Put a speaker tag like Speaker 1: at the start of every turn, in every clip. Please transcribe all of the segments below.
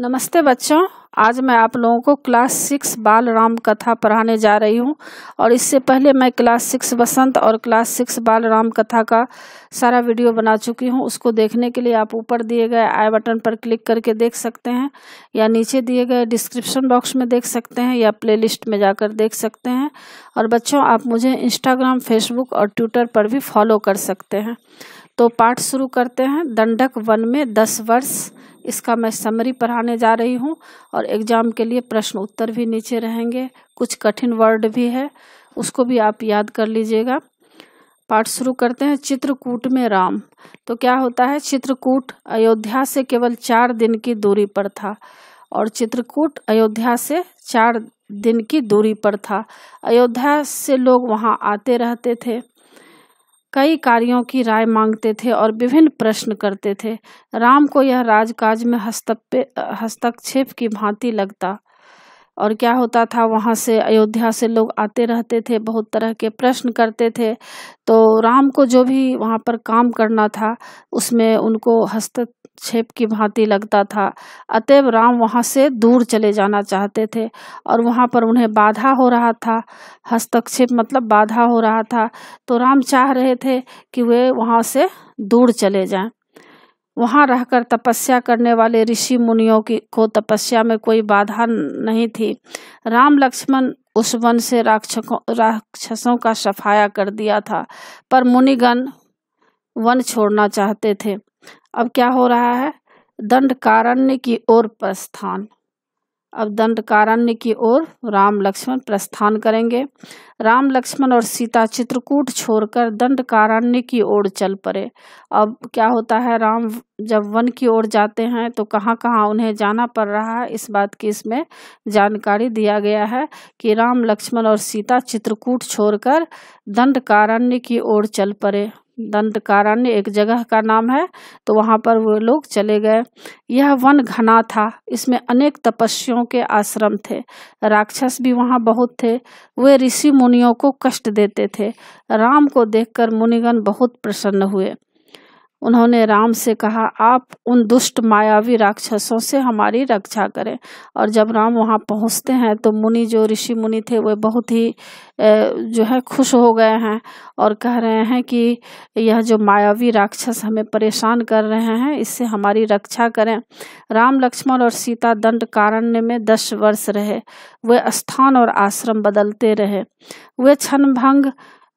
Speaker 1: नमस्ते बच्चों आज मैं आप लोगों को क्लास सिक्स बाल राम कथा पढ़ाने जा रही हूँ और इससे पहले मैं क्लास सिक्स बसंत और क्लास सिक्स बाल राम कथा का सारा वीडियो बना चुकी हूँ उसको देखने के लिए आप ऊपर दिए गए आई बटन पर क्लिक करके देख सकते हैं या नीचे दिए गए डिस्क्रिप्शन बॉक्स में देख सकते हैं या प्ले में जाकर देख सकते हैं और बच्चों आप मुझे इंस्टाग्राम फेसबुक और ट्विटर पर भी फॉलो कर सकते हैं तो पाठ शुरू करते हैं दंडक वन में दस वर्ष इसका मैं समरी पढ़ाने जा रही हूँ और एग्ज़ाम के लिए प्रश्न उत्तर भी नीचे रहेंगे कुछ कठिन वर्ड भी है उसको भी आप याद कर लीजिएगा पाठ शुरू करते हैं चित्रकूट में राम तो क्या होता है चित्रकूट अयोध्या से केवल चार दिन की दूरी पर था और चित्रकूट अयोध्या से चार दिन की दूरी पर था अयोध्या से लोग वहाँ आते रहते थे कई कार्यों की राय मांगते थे और विभिन्न प्रश्न करते थे राम को यह राजकाज में हस्तक्षेप की भांति लगता और क्या होता था वहाँ से अयोध्या से लोग आते रहते थे बहुत तरह के प्रश्न करते थे तो राम को जो भी वहाँ पर काम करना था उसमें उनको हस्तक्षेप की भांति लगता था अतएव राम वहाँ से दूर चले जाना चाहते थे और वहाँ पर उन्हें बाधा हो रहा था हस्तक्षेप मतलब बाधा हो रहा था तो राम चाह रहे थे कि वे वहाँ से दूर चले जाएं वहाँ रहकर तपस्या करने वाले ऋषि मुनियों की को तपस्या में कोई बाधा नहीं थी राम लक्ष्मण उस वन से राक्षकों राक्षसों का सफाया कर दिया था पर मुनिगण वन छोड़ना चाहते थे अब क्या हो रहा है दंडकारण्य की ओर प्रस्थान अब दंडकारण्य की ओर राम लक्ष्मण प्रस्थान करेंगे राम लक्ष्मण और सीता चित्रकूट छोड़कर दंडकारण्य की ओर चल पड़े अब क्या होता है राम जब वन की ओर जाते हैं तो कहाँ कहाँ उन्हें जाना पड़ रहा है इस बात की इसमें जानकारी दिया गया है कि राम लक्ष्मण और सीता चित्रकूट छोड़कर दंडकारण्य की ओर चल पड़े दंतकारण्य एक जगह का नाम है तो वहाँ पर वो लोग चले गए यह वन घना था इसमें अनेक तपस्वियों के आश्रम थे राक्षस भी वहाँ बहुत थे वे ऋषि मुनियों को कष्ट देते थे राम को देखकर मुनिगण बहुत प्रसन्न हुए उन्होंने राम से कहा आप उन दुष्ट मायावी राक्षसों से हमारी रक्षा करें और जब राम वहाँ पहुँचते हैं तो मुनि जो ऋषि मुनि थे वे बहुत ही जो है खुश हो गए हैं और कह रहे हैं कि यह जो मायावी राक्षस हमें परेशान कर रहे हैं इससे हमारी रक्षा करें राम लक्ष्मण और सीता दंड कारण्य में दस वर्ष रहे वे स्थान और आश्रम बदलते रहे वे क्षण भंग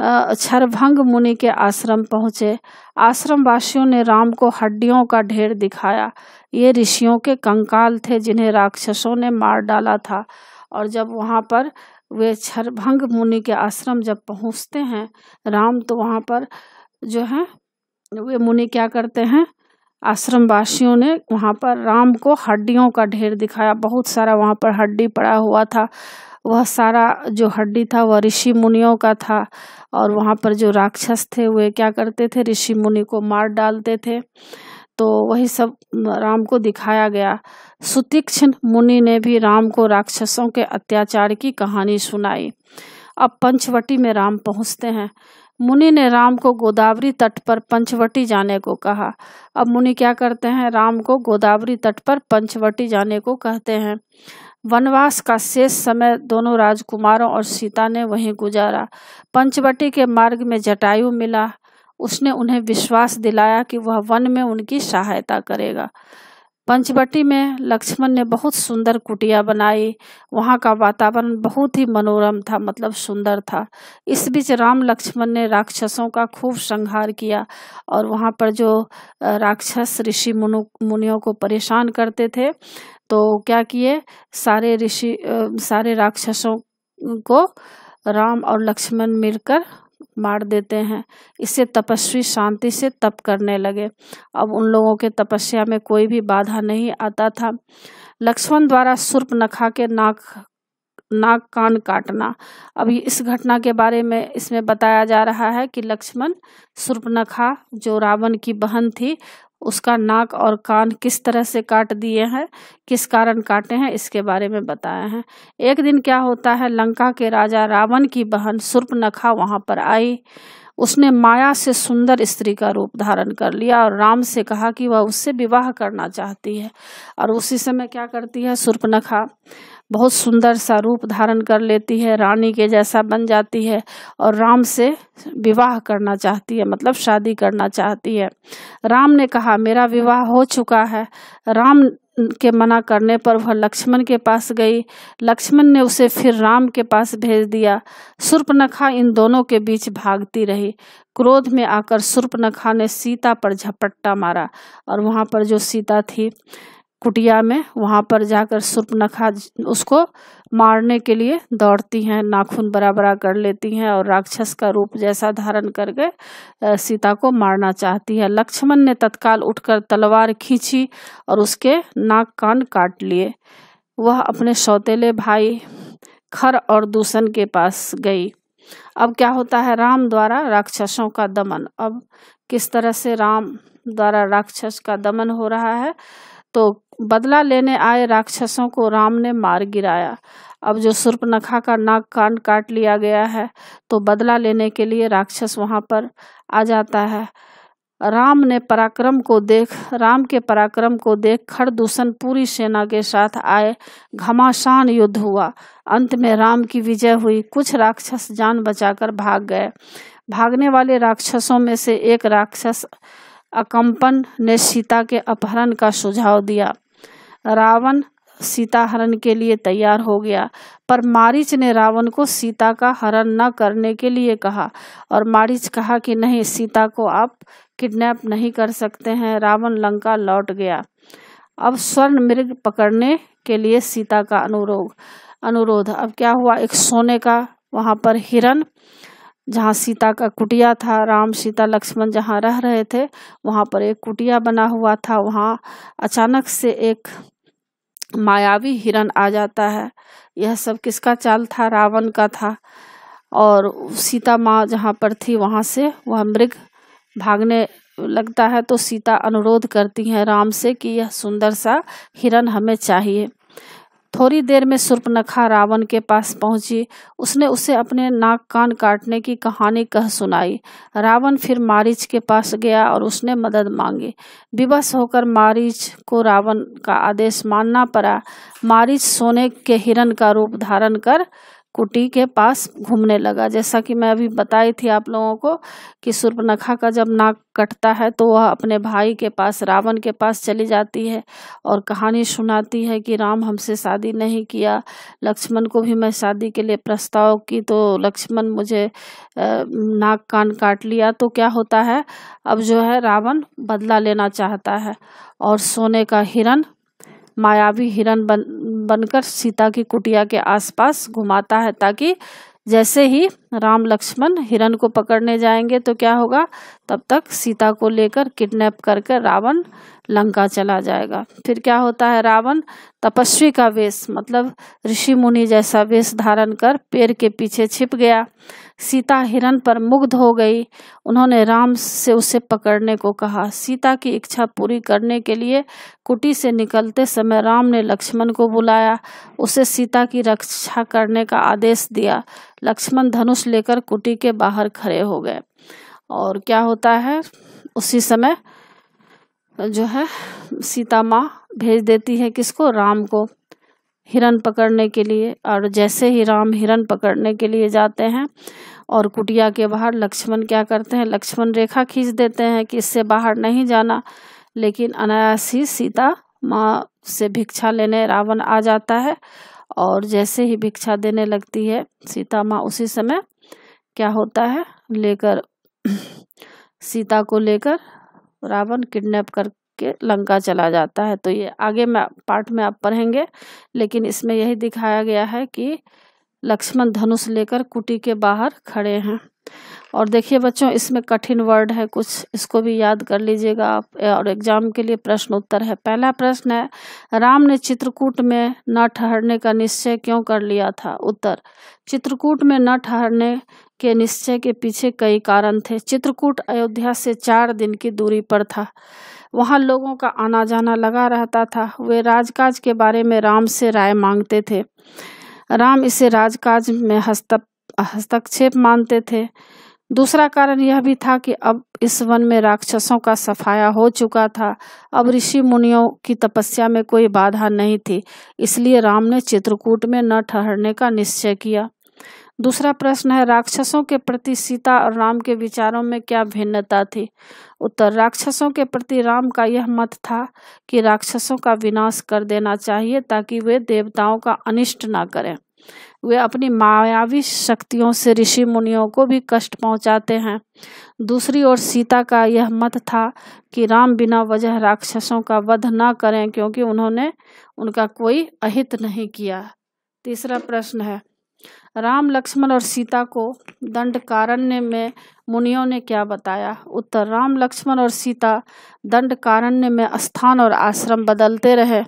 Speaker 1: छरभंग मुनि के आश्रम पहुंचे आश्रम वासियों ने राम को हड्डियों का ढेर दिखाया ये ऋषियों के कंकाल थे जिन्हें राक्षसों ने मार डाला था और जब वहाँ पर वे छरभंग मुनि के आश्रम जब पहुँचते हैं राम तो वहाँ पर जो है वे मुनि क्या करते हैं आश्रम वासियों ने वहाँ पर राम को हड्डियों का ढेर दिखाया बहुत सारा वहाँ पर हड्डी पड़ा हुआ था वह सारा जो हड्डी था वह ऋषि मुनियों का था और वहाँ पर जो राक्षस थे वे क्या करते थे ऋषि मुनि को मार डालते थे तो वही सब राम को दिखाया गया सुतीक्षण मुनि ने भी राम को राक्षसों के अत्याचार की कहानी सुनाई अब पंचवटी में राम पहुँचते हैं मुनि ने राम को गोदावरी तट पर पंचवटी जाने को कहा अब मुनि क्या करते हैं राम को गोदावरी तट पर पंचवटी जाने को कहते हैं वनवास का शेष समय दोनों राजकुमारों और सीता ने वहीं गुजारा पंचवटी के मार्ग में जटायु मिला उसने उन्हें विश्वास दिलाया कि वह वन में उनकी सहायता करेगा पंचवटी में लक्ष्मण ने बहुत सुंदर कुटिया बनाई वहाँ का वातावरण बहुत ही मनोरम था मतलब सुंदर था इस बीच राम लक्ष्मण ने राक्षसों का खूब संहार किया और वहाँ पर जो राक्षस ऋषि मुनु मुनियों को परेशान करते थे तो क्या किए सारे ऋषि सारे राक्षसों को राम और लक्ष्मण मिलकर मार देते हैं इससे तपस्वी शांति से तप करने लगे अब उन लोगों के तपस्या में कोई भी बाधा नहीं आता था लक्ष्मण द्वारा सुर्प नखा के नाक नाक कान काटना अब इस घटना के बारे में इसमें बताया जा रहा है कि लक्ष्मण सुर्पनखा जो रावण की बहन थी उसका नाक और कान किस तरह से काट दिए हैं किस कारण काटे हैं इसके बारे में बताया है एक दिन क्या होता है लंका के राजा रावण की बहन सुर्पनखा वहाँ पर आई उसने माया से सुंदर स्त्री का रूप धारण कर लिया और राम से कहा कि वह उससे विवाह करना चाहती है और उसी समय क्या करती है सुर्पनखा बहुत सुंदर सा रूप धारण कर लेती है रानी के जैसा बन जाती है और राम से विवाह करना चाहती है मतलब शादी करना चाहती है राम ने कहा मेरा विवाह हो चुका है राम के मना करने पर वह लक्ष्मण के पास गई लक्ष्मण ने उसे फिर राम के पास भेज दिया सुर्पनखा इन दोनों के बीच भागती रही क्रोध में आकर सुर्पनखा ने सीता पर झपट्टा मारा और वहाँ पर जो सीता थी कुटिया में वहाँ पर जाकर नखा उसको मारने के लिए दौड़ती हैं नाखून बराबरा कर लेती हैं और राक्षस का रूप जैसा धारण करके सीता को मारना चाहती है लक्ष्मण ने तत्काल उठकर तलवार खींची और उसके नाक कान काट लिए वह अपने सौतेले भाई खर और दूसन के पास गई अब क्या होता है राम द्वारा राक्षसों का दमन अब किस तरह से राम द्वारा राक्षस का दमन हो रहा है तो बदला लेने आए राक्षसों को राम ने मार गिराया अब जो सुर्पनखा का नाक कान काट लिया गया है तो बदला लेने के लिए राक्षस वहाँ पर आ जाता है राम ने पराक्रम को देख राम के पराक्रम को देख खड़दूषण पूरी सेना के साथ आए घमासान युद्ध हुआ अंत में राम की विजय हुई कुछ राक्षस जान बचाकर भाग गए भागने वाले राक्षसों में से एक राक्षस अकम्पन ने सीता के अपहरण का सुझाव दिया रावण सीता हरण के लिए तैयार हो गया पर मारिच ने रावण को सीता का हरण न करने के लिए कहा और मारिच कहा कि नहीं सीता को आप किडनैप नहीं कर सकते हैं रावण लंका लौट गया अब स्वर्ण मृग पकड़ने के लिए सीता का अनुरोध अनुरोध अब क्या हुआ एक सोने का वहाँ पर हिरण जहाँ सीता का कुटिया था राम सीता लक्ष्मण जहाँ रह रहे थे वहाँ पर एक कुटिया बना हुआ था वहाँ अचानक से एक मायावी हिरण आ जाता है यह सब किसका चाल था रावण का था और सीता माँ जहाँ पर थी वहाँ से वह मृग भागने लगता है तो सीता अनुरोध करती हैं राम से कि यह सुंदर सा हिरण हमें चाहिए थोड़ी देर में सुर्पनखा रावण के पास पहुंची उसने उसे अपने नाक कान काटने की कहानी कह सुनाई रावण फिर मारिच के पास गया और उसने मदद मांगी विवश होकर मारिच को रावण का आदेश मानना पड़ा मारिच सोने के हिरण का रूप धारण कर कुटी के पास घूमने लगा जैसा कि मैं अभी बताई थी आप लोगों को कि सुर्पनखा का जब नाक कटता है तो वह अपने भाई के पास रावण के पास चली जाती है और कहानी सुनाती है कि राम हमसे शादी नहीं किया लक्ष्मण को भी मैं शादी के लिए प्रस्ताव की तो लक्ष्मण मुझे नाक कान काट लिया तो क्या होता है अब जो है रावण बदला लेना चाहता है और सोने का हिरण मायावी हिरण बन बनकर सीता की कुटिया के आसपास घुमाता है ताकि जैसे ही राम लक्ष्मण हिरण को पकड़ने जाएंगे तो क्या होगा तब तक सीता को लेकर किडनैप करके रावण लंका चला जाएगा फिर क्या होता है रावण तपस्वी का वेश मतलब ऋषि मुनि जैसा वेश धारण कर पेड़ के पीछे छिप गया सीता हिरण पर मुग्ध हो गई उन्होंने राम से उसे पकड़ने को कहा सीता की इच्छा पूरी करने के लिए कुटी से निकलते समय राम ने लक्ष्मण को बुलाया उसे सीता की रक्षा करने का आदेश दिया लक्ष्मण धनुष धनुष लेकर कुटी के बाहर खड़े हो गए और क्या होता है उसी समय जो है सीता माँ भेज देती है किसको राम को हिरण पकड़ने के लिए और जैसे ही राम हिरण पकड़ने के लिए जाते हैं और कुटिया के बाहर लक्ष्मण क्या करते हैं लक्ष्मण रेखा खींच देते हैं कि इससे बाहर नहीं जाना लेकिन अनायास ही सीता माँ से भिक्षा लेने रावण आ जाता है और जैसे ही भिक्षा देने लगती है सीता माँ उसी समय क्या होता है लेकर सीता को लेकर रावण किडनैप करके लंका चला जाता है तो ये आगे में पार्ट में आप पढ़ेंगे लेकिन इसमें यही दिखाया गया है कि लक्ष्मण धनुष लेकर कुटी के बाहर खड़े हैं और देखिए बच्चों इसमें कठिन वर्ड है कुछ इसको भी याद कर लीजिएगा आप और एग्जाम के लिए प्रश्न उत्तर है पहला प्रश्न है राम ने चित्रकूट में न ठहरने का निश्चय क्यों कर लिया था उत्तर चित्रकूट में न ठहरने के निश्चय के पीछे कई कारण थे चित्रकूट अयोध्या से चार दिन की दूरी पर था वहाँ लोगों का आना जाना लगा रहता था वे राजकाज के बारे में राम से राय मांगते थे राम इसे राजकाज में हस्त हस्तक्षेप मानते थे दूसरा कारण यह भी था कि अब इस वन में राक्षसों का सफाया हो चुका था अब ऋषि मुनियों की तपस्या में कोई बाधा नहीं थी इसलिए राम ने चित्रकूट में न ठहरने का निश्चय किया दूसरा प्रश्न है राक्षसों के प्रति सीता और राम के विचारों में क्या भिन्नता थी उत्तर राक्षसों के प्रति राम का यह मत था कि राक्षसों का विनाश कर देना चाहिए ताकि वे देवताओं का अनिष्ट ना करें वे अपनी मायावी शक्तियों से ऋषि मुनियों को भी कष्ट पहुंचाते हैं दूसरी ओर सीता का यह मत था कि राम बिना वजह राक्षसों का वध न करें क्योंकि उन्होंने उनका कोई अहित नहीं किया तीसरा प्रश्न है राम लक्ष्मण और सीता को दंडकारण्य में मुनियों ने क्या बताया उत्तर राम लक्ष्मण और सीता दंडकारण्य में स्थान और आश्रम बदलते रहे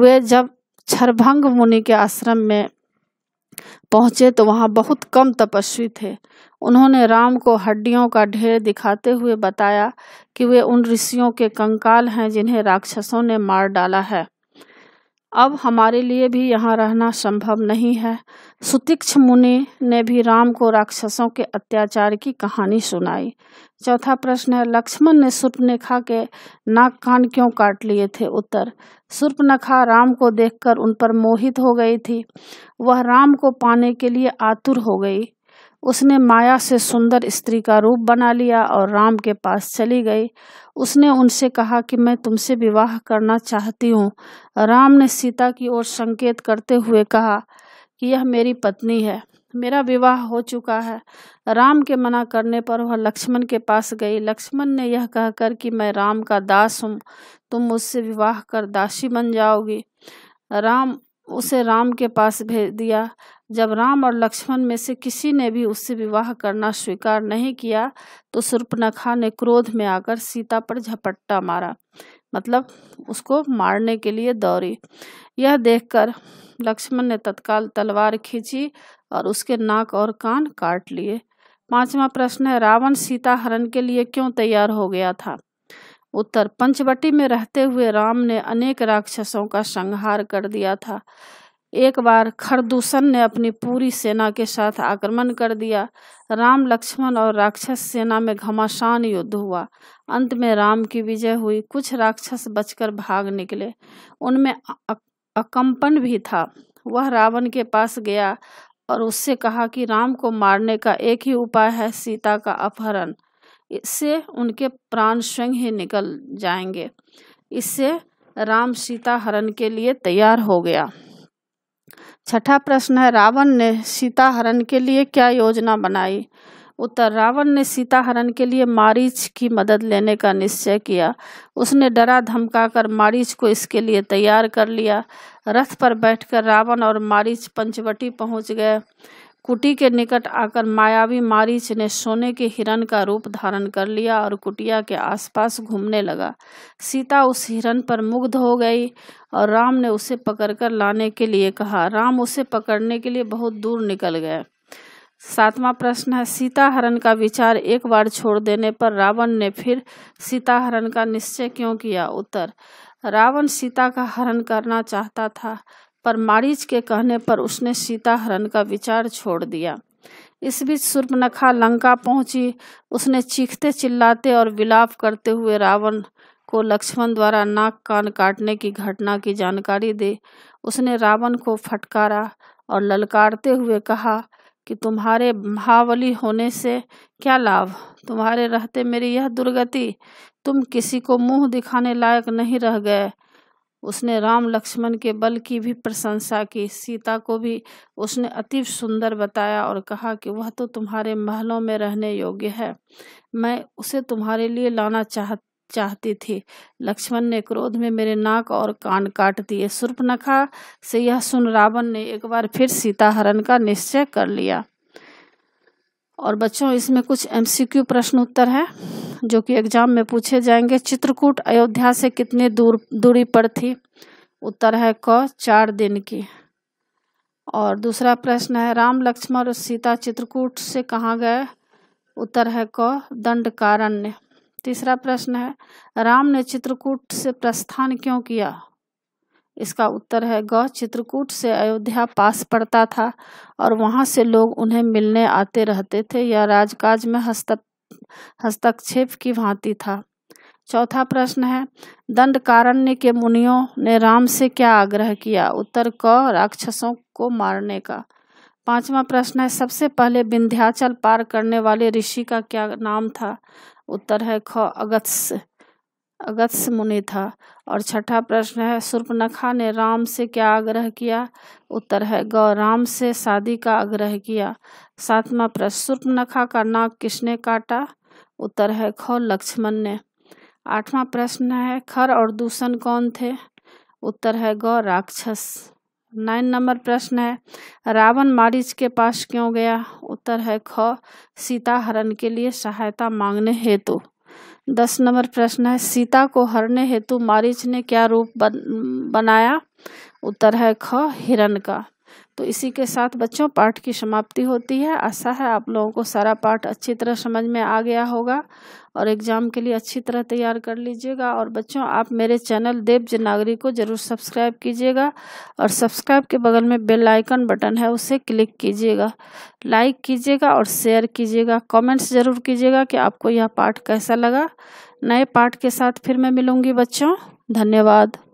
Speaker 1: वे जब छरभंग मुनि के आश्रम में पहुंचे तो वहां बहुत कम तपस्वी थे उन्होंने राम को हड्डियों का ढेर दिखाते हुए बताया कि वे उन ऋषियों के कंकाल हैं जिन्हें राक्षसों ने मार डाला है अब हमारे लिए भी यहाँ रहना संभव नहीं है सुतिक्ष मुनि ने भी राम को राक्षसों के अत्याचार की कहानी सुनाई चौथा प्रश्न है लक्ष्मण ने सुर्पनेखा के नाक कान क्यों काट लिए थे उत्तर सुर्पनखा राम को देखकर उन पर मोहित हो गई थी वह राम को पाने के लिए आतुर हो गई उसने माया से सुंदर स्त्री का रूप बना लिया और राम के पास चली गई उसने उनसे कहा कि मैं तुमसे विवाह करना चाहती हूँ राम ने सीता की ओर संकेत करते हुए कहा कि यह मेरी पत्नी है मेरा विवाह हो चुका है राम के मना करने पर वह लक्ष्मण के पास गई लक्ष्मण ने यह कहकर कि मैं राम का दास हूँ तुम मुझसे विवाह कर दासी बन जाओगी राम उसे राम के पास भेज दिया जब राम और लक्ष्मण में से किसी ने भी उससे विवाह करना स्वीकार नहीं किया तो सुर्पनखा ने क्रोध में आकर सीता पर झपट्टा मारा मतलब उसको मारने के लिए दौड़ी यह देखकर लक्ष्मण ने तत्काल तलवार खींची और उसके नाक और कान काट लिए पांचवा प्रश्न है रावण सीता हरण के लिए क्यों तैयार हो गया था उत्तर पंचवटी में रहते हुए राम ने अनेक राक्षसों का संहार कर दिया था एक बार खरदूषण ने अपनी पूरी सेना के साथ आक्रमण कर दिया राम लक्ष्मण और राक्षस सेना में घमासान युद्ध हुआ अंत में राम की विजय हुई कुछ राक्षस बचकर भाग निकले उनमें अकंपन भी था वह रावण के पास गया और उससे कहा कि राम को मारने का एक ही उपाय है सीता का अपहरण इससे उनके प्राण स्वयं ही निकल जाएंगे इससे राम सीता हरण के लिए तैयार हो गया छठा प्रश्न है रावण ने सीता हरण के लिए क्या योजना बनाई उत्तर रावण ने सीता हरण के लिए मारीच की मदद लेने का निश्चय किया उसने डरा धमकाकर मारीच को इसके लिए तैयार कर लिया रथ पर बैठकर रावण और मारीच पंचवटी पहुंच गए कुटी के निकट आकर मायावी मारीच ने सोने के हिरण का रूप धारण कर लिया और कुटिया के आसपास घूमने लगा सीता उस हिरण पर मुग्ध हो गई और राम ने उसे पकड़कर लाने के लिए कहा राम उसे पकड़ने के लिए बहुत दूर निकल गए सातवां प्रश्न है सीता हरण का विचार एक बार छोड़ देने पर रावण ने फिर सीता हरण का निश्चय क्यों किया उत्तर रावण सीता का हरण करना चाहता था पर मारीच के कहने पर उसने सीता हरण का विचार छोड़ दिया इस बीच सूर्पनखा लंका पहुंची उसने चीखते चिल्लाते और विलाप करते हुए रावण को लक्ष्मण द्वारा नाक कान काटने की घटना की जानकारी दी उसने रावण को फटकारा और ललकारते हुए कहा कि तुम्हारे महावली होने से क्या लाभ तुम्हारे रहते मेरी यह दुर्गति तुम किसी को मुंह दिखाने लायक नहीं रह गए उसने राम लक्ष्मण के बल की भी प्रशंसा की सीता को भी उसने अति सुंदर बताया और कहा कि वह तो तुम्हारे महलों में रहने योग्य है मैं उसे तुम्हारे लिए लाना चाह चाहती थी लक्ष्मण ने क्रोध में मेरे नाक और कान काट दिए सुर्पनखा से यह सुन रावण ने एक बार फिर सीता हरण का निश्चय कर लिया और बच्चों इसमें कुछ एमसीक्यू प्रश्न उत्तर है जो कि एग्जाम में पूछे जाएंगे चित्रकूट अयोध्या से कितने दूर दूरी पर थी उत्तर है क चार दिन की और दूसरा प्रश्न है राम लक्ष्मण और सीता चित्रकूट से कहाँ गए उत्तर है क दंडकारण्य तीसरा प्रश्न है राम ने चित्रकूट से प्रस्थान क्यों किया इसका उत्तर है ग चित्रकूट से अयोध्या पास पड़ता था और वहां से लोग उन्हें मिलने आते रहते थे यह राजकाज में हस्त हस्तक्षेप की भांति था चौथा प्रश्न है दंडकारण्य के मुनियों ने राम से क्या आग्रह किया उत्तर क राक्षसों को मारने का पांचवा प्रश्न है सबसे पहले विंध्याचल पार करने वाले ऋषि का क्या नाम था उत्तर है ख अगत्स्य अगस्त्य मुनि था और छठा प्रश्न है सुर्पनखा ने राम से क्या आग्रह किया उत्तर है गौ राम से शादी का आग्रह किया सातवां प्रश्न सुर्पनखा का नाक किसने काटा उत्तर है खौ लक्ष्मण ने आठवां प्रश्न है खर और दूषण कौन थे उत्तर है गौ राक्षस नाइन नंबर प्रश्न है रावण मारिच के पास क्यों गया उत्तर है ख सीता हरण के लिए सहायता मांगने हेतु दस नंबर प्रश्न है सीता को हरने हेतु मारिच ने क्या रूप बन, बनाया उत्तर है ख हिरण का तो इसी के साथ बच्चों पाठ की समाप्ति होती है आशा है आप लोगों को सारा पाठ अच्छी तरह समझ में आ गया होगा और एग्ज़ाम के लिए अच्छी तरह तैयार कर लीजिएगा और बच्चों आप मेरे चैनल देव जनागरी को ज़रूर सब्सक्राइब कीजिएगा और सब्सक्राइब के बगल में बेल आइकन बटन है उसे क्लिक कीजिएगा लाइक कीजिएगा और शेयर कीजिएगा कमेंट्स ज़रूर कीजिएगा कि आपको यह पाठ कैसा लगा नए पाठ के साथ फिर मैं मिलूँगी बच्चों धन्यवाद